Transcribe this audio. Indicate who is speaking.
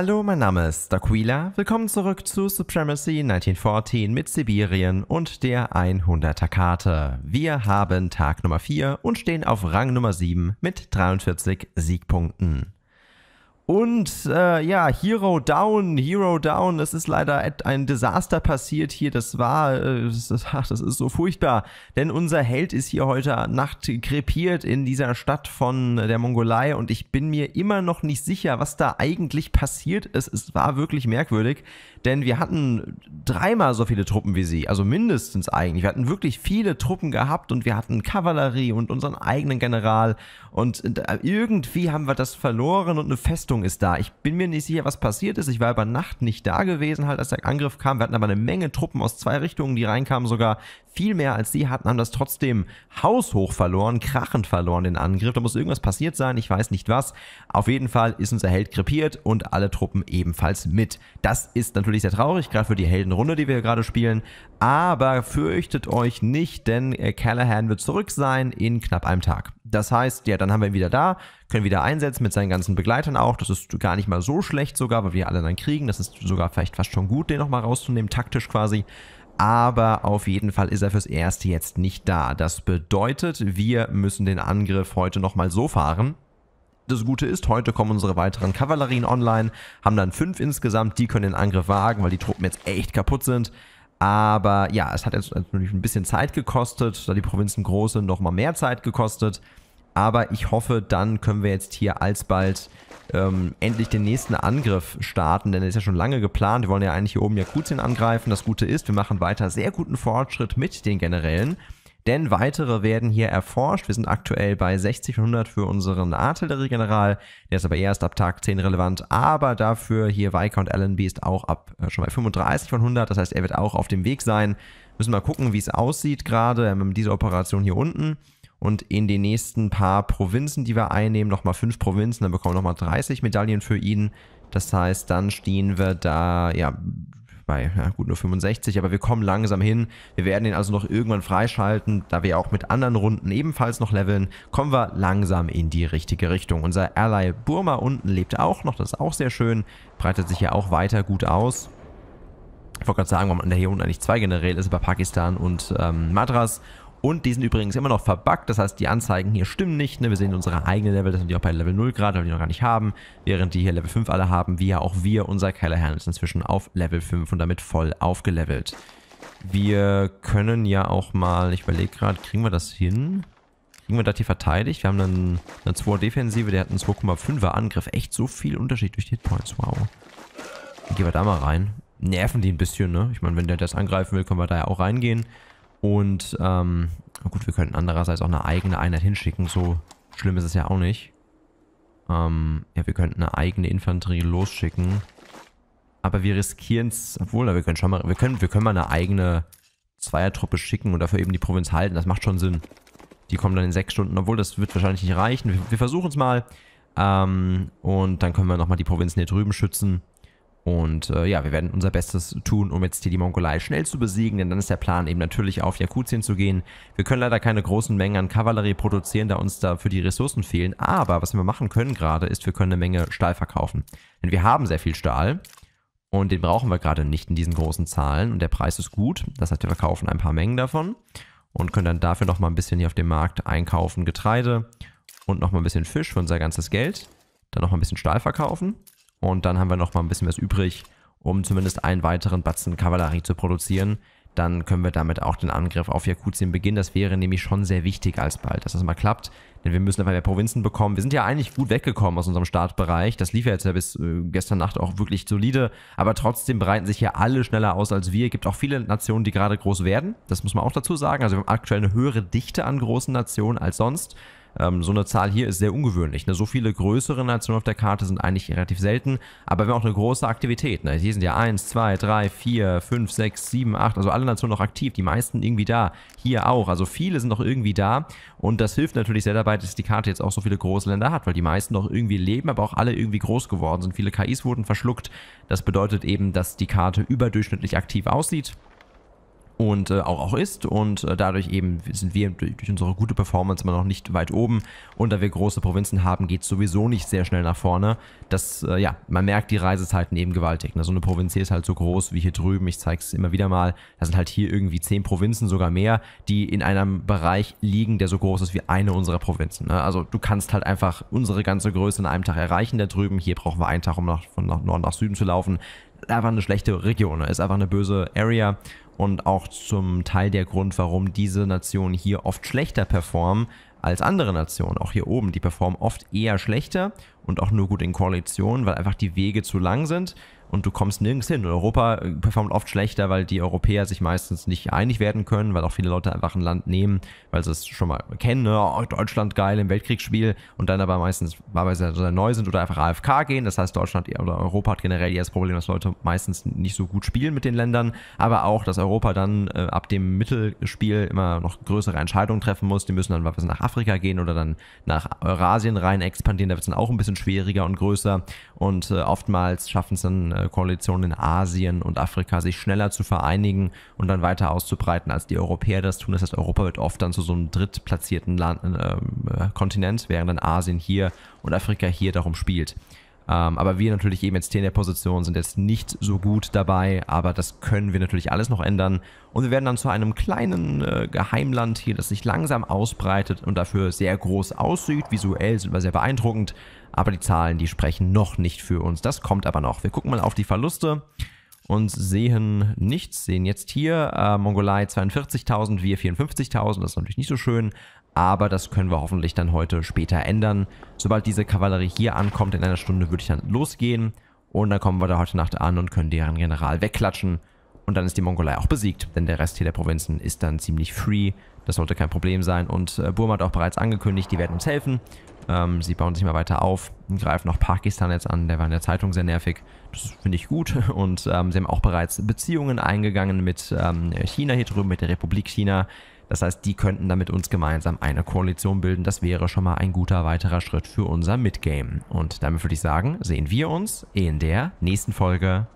Speaker 1: Hallo, mein Name ist Daquila. Willkommen zurück zu Supremacy 1914 mit Sibirien und der 100er Karte. Wir haben Tag Nummer 4 und stehen auf Rang Nummer 7 mit 43 Siegpunkten. Und äh, ja, Hero Down, Hero Down, es ist leider ein Desaster passiert hier. Das war, äh, ach, das ist so furchtbar. Denn unser Held ist hier heute Nacht krepiert in dieser Stadt von der Mongolei und ich bin mir immer noch nicht sicher, was da eigentlich passiert ist. Es war wirklich merkwürdig, denn wir hatten dreimal so viele Truppen wie sie, also mindestens eigentlich. Wir hatten wirklich viele Truppen gehabt und wir hatten Kavallerie und unseren eigenen General und äh, irgendwie haben wir das verloren und eine Festung Spannung ist da. Ich bin mir nicht sicher, was passiert ist. Ich war über Nacht nicht da gewesen, halt, als der Angriff kam. Wir hatten aber eine Menge Truppen aus zwei Richtungen, die reinkamen, sogar viel mehr als die hatten, haben das trotzdem haushoch verloren, krachend verloren, den Angriff. Da muss irgendwas passiert sein, ich weiß nicht was. Auf jeden Fall ist unser Held krepiert und alle Truppen ebenfalls mit. Das ist natürlich sehr traurig, gerade für die Heldenrunde, die wir gerade spielen. Aber fürchtet euch nicht, denn äh, Callahan wird zurück sein in knapp einem Tag. Das heißt, ja, dann haben wir ihn wieder da, können wieder einsetzen mit seinen ganzen Begleitern auch. Das ist gar nicht mal so schlecht sogar, weil wir alle dann kriegen. Das ist sogar vielleicht fast schon gut, den nochmal rauszunehmen, taktisch quasi. Aber auf jeden Fall ist er fürs Erste jetzt nicht da. Das bedeutet, wir müssen den Angriff heute nochmal so fahren, das Gute ist, heute kommen unsere weiteren Kavallerien online, haben dann fünf insgesamt, die können den Angriff wagen, weil die Truppen jetzt echt kaputt sind. Aber ja, es hat jetzt natürlich ein bisschen Zeit gekostet, da die Provinzen große nochmal mehr Zeit gekostet. Aber ich hoffe, dann können wir jetzt hier alsbald ähm, endlich den nächsten Angriff starten, denn er ist ja schon lange geplant. Wir wollen ja eigentlich hier oben Jakutien angreifen. Das Gute ist, wir machen weiter sehr guten Fortschritt mit den Generälen denn weitere werden hier erforscht. Wir sind aktuell bei 60 100 für unseren Artilleriegeneral, der ist aber erst ab Tag 10 relevant, aber dafür hier Viscount Allenby ist auch ab äh, schon bei 35 von 100, das heißt, er wird auch auf dem Weg sein. Müssen mal gucken, wie es aussieht gerade mit dieser Operation hier unten und in den nächsten paar Provinzen, die wir einnehmen, nochmal fünf Provinzen, dann bekommen wir nochmal 30 Medaillen für ihn. Das heißt, dann stehen wir da, ja, bei ja, gut nur 65, aber wir kommen langsam hin. Wir werden ihn also noch irgendwann freischalten, da wir auch mit anderen Runden ebenfalls noch leveln, kommen wir langsam in die richtige Richtung. Unser Ally Burma unten lebt auch noch, das ist auch sehr schön, breitet sich ja auch weiter gut aus. Ich wollte gerade sagen, warum man da hier unten eigentlich zwei generell ist, bei Pakistan und ähm, Madras und die sind übrigens immer noch verbuggt, das heißt, die Anzeigen hier stimmen nicht. Ne? Wir sehen unsere eigenen Level, das sind die auch bei Level 0 gerade, weil die noch gar nicht haben. Während die hier Level 5 alle haben, wie ja auch wir, unser Kellerherrn ist inzwischen auf Level 5 und damit voll aufgelevelt. Wir können ja auch mal, ich überlege gerade, kriegen wir das hin? Kriegen wir das hier verteidigt? Wir haben dann eine 2 Defensive, der hat einen 2,5er Angriff. Echt so viel Unterschied durch die Hitpoints, wow. Gehen wir da mal rein. Nerven die ein bisschen, ne? Ich meine, wenn der das angreifen will, können wir da ja auch reingehen. Und, ähm, gut, wir könnten andererseits auch eine eigene Einheit hinschicken. So schlimm ist es ja auch nicht. Ähm, ja, wir könnten eine eigene Infanterie losschicken. Aber wir riskieren es, obwohl, wir können schon mal, wir können, wir können mal eine eigene Zweiertruppe schicken und dafür eben die Provinz halten. Das macht schon Sinn. Die kommen dann in sechs Stunden, obwohl das wird wahrscheinlich nicht reichen. Wir, wir versuchen es mal. Ähm, und dann können wir nochmal die Provinzen hier drüben schützen. Und äh, ja, wir werden unser Bestes tun, um jetzt hier die Mongolei schnell zu besiegen, denn dann ist der Plan eben natürlich auf Jakutien zu gehen. Wir können leider keine großen Mengen an Kavallerie produzieren, da uns dafür die Ressourcen fehlen. Aber was wir machen können gerade, ist, wir können eine Menge Stahl verkaufen. Denn wir haben sehr viel Stahl und den brauchen wir gerade nicht in diesen großen Zahlen. Und der Preis ist gut, das heißt, wir verkaufen ein paar Mengen davon und können dann dafür nochmal ein bisschen hier auf dem Markt einkaufen, Getreide und nochmal ein bisschen Fisch für unser ganzes Geld. Dann nochmal ein bisschen Stahl verkaufen. Und dann haben wir noch mal ein bisschen was übrig, um zumindest einen weiteren Batzen Kavallerie zu produzieren. Dann können wir damit auch den Angriff auf Jakutien beginnen. Das wäre nämlich schon sehr wichtig alsbald, dass das mal klappt. Denn wir müssen einfach mehr Provinzen bekommen. Wir sind ja eigentlich gut weggekommen aus unserem Startbereich. Das lief ja jetzt ja bis äh, gestern Nacht auch wirklich solide. Aber trotzdem breiten sich hier alle schneller aus als wir. Es Gibt auch viele Nationen, die gerade groß werden. Das muss man auch dazu sagen. Also wir haben aktuell eine höhere Dichte an großen Nationen als sonst. Ähm, so eine Zahl hier ist sehr ungewöhnlich. Ne? So viele größere Nationen auf der Karte sind eigentlich relativ selten, aber wir haben auch eine große Aktivität. Ne? Hier sind ja 1, 2, 3, 4, 5, 6, 7, 8, also alle Nationen noch aktiv, die meisten irgendwie da, hier auch. Also viele sind noch irgendwie da und das hilft natürlich sehr dabei, dass die Karte jetzt auch so viele große Länder hat, weil die meisten noch irgendwie leben, aber auch alle irgendwie groß geworden sind. Viele KIs wurden verschluckt. Das bedeutet eben, dass die Karte überdurchschnittlich aktiv aussieht und äh, auch, auch ist. Und äh, dadurch eben sind wir durch, durch, unsere gute Performance immer noch nicht weit oben. Und da wir große Provinzen haben, geht sowieso nicht sehr schnell nach vorne. Das, äh, ja, man merkt die Reisezeiten eben gewaltig. Ne? So eine Provinz hier ist halt so groß wie hier drüben. Ich zeige es immer wieder mal. Da sind halt hier irgendwie zehn Provinzen, sogar mehr, die in einem Bereich liegen, der so groß ist wie eine unserer Provinzen. Ne? Also du kannst halt einfach unsere ganze Größe in einem Tag erreichen da drüben. Hier brauchen wir einen Tag, um nach, von Norden nach Süden zu laufen. Einfach eine schlechte Region, ne? ist einfach eine böse Area und auch zum Teil der Grund, warum diese Nationen hier oft schlechter performen als andere Nationen. Auch hier oben, die performen oft eher schlechter und auch nur gut in Koalitionen, weil einfach die Wege zu lang sind und du kommst nirgends hin. Und Europa äh, performt oft schlechter, weil die Europäer sich meistens nicht einig werden können, weil auch viele Leute einfach ein Land nehmen, weil sie es schon mal kennen, ne? oh, Deutschland geil im Weltkriegsspiel und dann aber meistens, weil sie neu sind oder einfach AFK gehen. Das heißt, Deutschland oder Europa hat generell eher das Problem, dass Leute meistens nicht so gut spielen mit den Ländern, aber auch, dass Europa dann äh, ab dem Mittelspiel immer noch größere Entscheidungen treffen muss. Die müssen dann was nach Afrika gehen oder dann nach Eurasien rein expandieren. Da wird es dann auch ein bisschen schwieriger und größer und äh, oftmals schaffen es dann äh, Koalition in Asien und Afrika sich schneller zu vereinigen und dann weiter auszubreiten, als die Europäer das tun. Das heißt, Europa wird oft dann zu so einem drittplatzierten Land, ähm, äh, Kontinent, während dann Asien hier und Afrika hier darum spielt. Ähm, aber wir natürlich eben jetzt hier in der position sind jetzt nicht so gut dabei, aber das können wir natürlich alles noch ändern. Und wir werden dann zu einem kleinen äh, Geheimland hier, das sich langsam ausbreitet und dafür sehr groß aussieht. Visuell sind wir sehr beeindruckend, aber die Zahlen, die sprechen noch nicht für uns. Das kommt aber noch. Wir gucken mal auf die Verluste und sehen nichts, sehen jetzt hier äh, Mongolei 42.000, wir 54.000, das ist natürlich nicht so schön, aber das können wir hoffentlich dann heute später ändern. Sobald diese Kavallerie hier ankommt, in einer Stunde würde ich dann losgehen und dann kommen wir da heute Nacht an und können deren General wegklatschen und dann ist die Mongolei auch besiegt, denn der Rest hier der Provinzen ist dann ziemlich free, das sollte kein Problem sein und äh, Burma hat auch bereits angekündigt, die werden uns helfen ähm, sie bauen sich mal weiter auf, greifen auch Pakistan jetzt an, der war in der Zeitung sehr nervig. Das finde ich gut. Und ähm, sie haben auch bereits Beziehungen eingegangen mit ähm, China hier drüben, mit der Republik China. Das heißt, die könnten damit uns gemeinsam eine Koalition bilden. Das wäre schon mal ein guter weiterer Schritt für unser Midgame. Und damit würde ich sagen, sehen wir uns in der nächsten Folge.